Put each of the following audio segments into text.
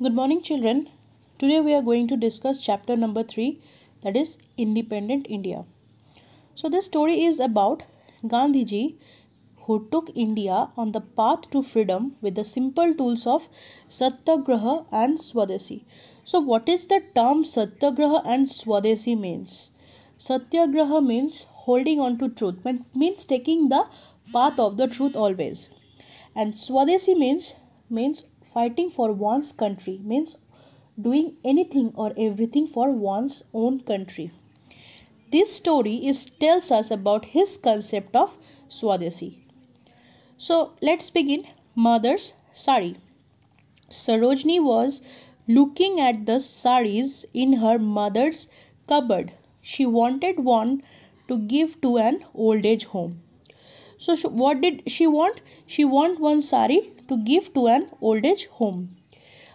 Good morning children. Today we are going to discuss chapter number 3 that is Independent India. So this story is about Gandhi ji who took India on the path to freedom with the simple tools of Satyagraha and Swadeshi. So what is the term Satyagraha and Swadeshi means? Satyagraha means holding on to truth, means taking the path of the truth always. And Swadeshi means means Fighting for one's country means doing anything or everything for one's own country. This story is, tells us about his concept of Swadeshi. So let's begin. Mother's sari. Sarojini was looking at the saris in her mother's cupboard. She wanted one to give to an old age home. So what did she want? She want one sari to give to an old age home.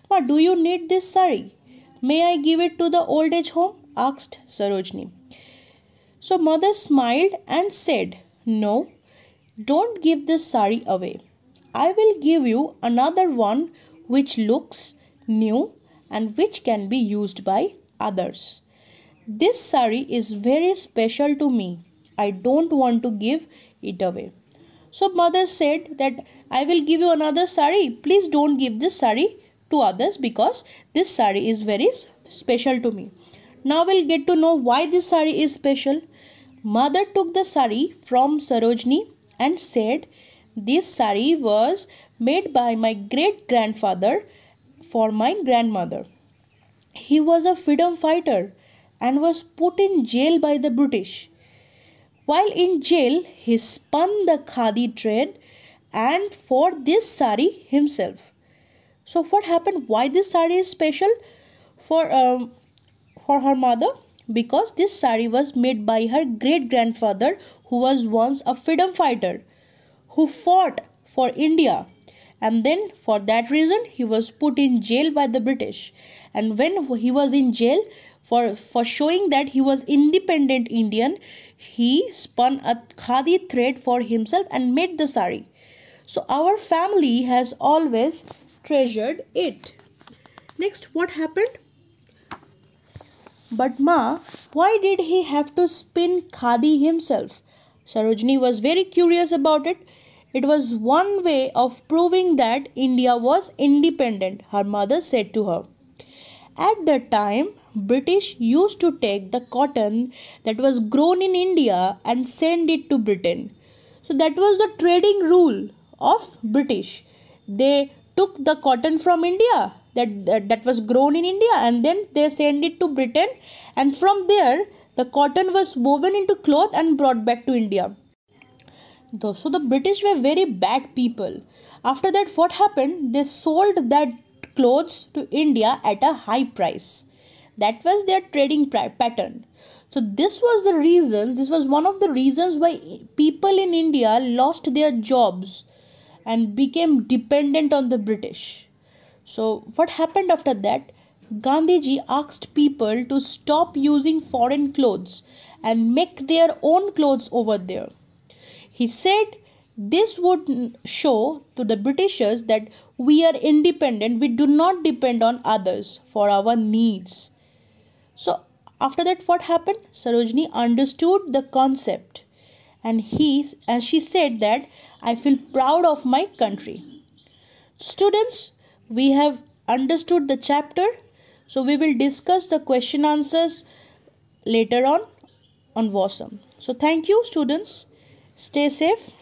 Ma, do you need this sari? May I give it to the old age home? asked Sarojini. So mother smiled and said, No, don't give this sari away. I will give you another one which looks new and which can be used by others. This sari is very special to me. I don't want to give it away. So mother said that I will give you another sari. Please don't give this sari to others because this sari is very special to me. Now we'll get to know why this sari is special. Mother took the sari from Sarojini and said this sari was made by my great grandfather for my grandmother. He was a freedom fighter and was put in jail by the British. While in jail, he spun the khadi thread and for this sari himself. So what happened? Why this sari is special for um, for her mother? Because this sari was made by her great grandfather, who was once a freedom fighter, who fought for India and then for that reason he was put in jail by the British and when he was in jail for, for showing that he was independent Indian he spun a khadi thread for himself and made the sari so our family has always treasured it next what happened but ma, why did he have to spin khadi himself? Sarojini was very curious about it. It was one way of proving that India was independent, her mother said to her. At that time, British used to take the cotton that was grown in India and send it to Britain. So that was the trading rule of British. They took the cotton from India that, that, that was grown in India and then they send it to Britain and from there the cotton was woven into cloth and brought back to India so the British were very bad people. After that, what happened? They sold that clothes to India at a high price. That was their trading pattern. So this was the reason. This was one of the reasons why people in India lost their jobs and became dependent on the British. So what happened after that? Gandhiji asked people to stop using foreign clothes and make their own clothes over there. He said this would show to the Britishers that we are independent, we do not depend on others for our needs. So, after that, what happened? Sarojini understood the concept and he and she said that I feel proud of my country. Students, we have understood the chapter, so we will discuss the question answers later on on WASM. So, thank you, students. Stay safe.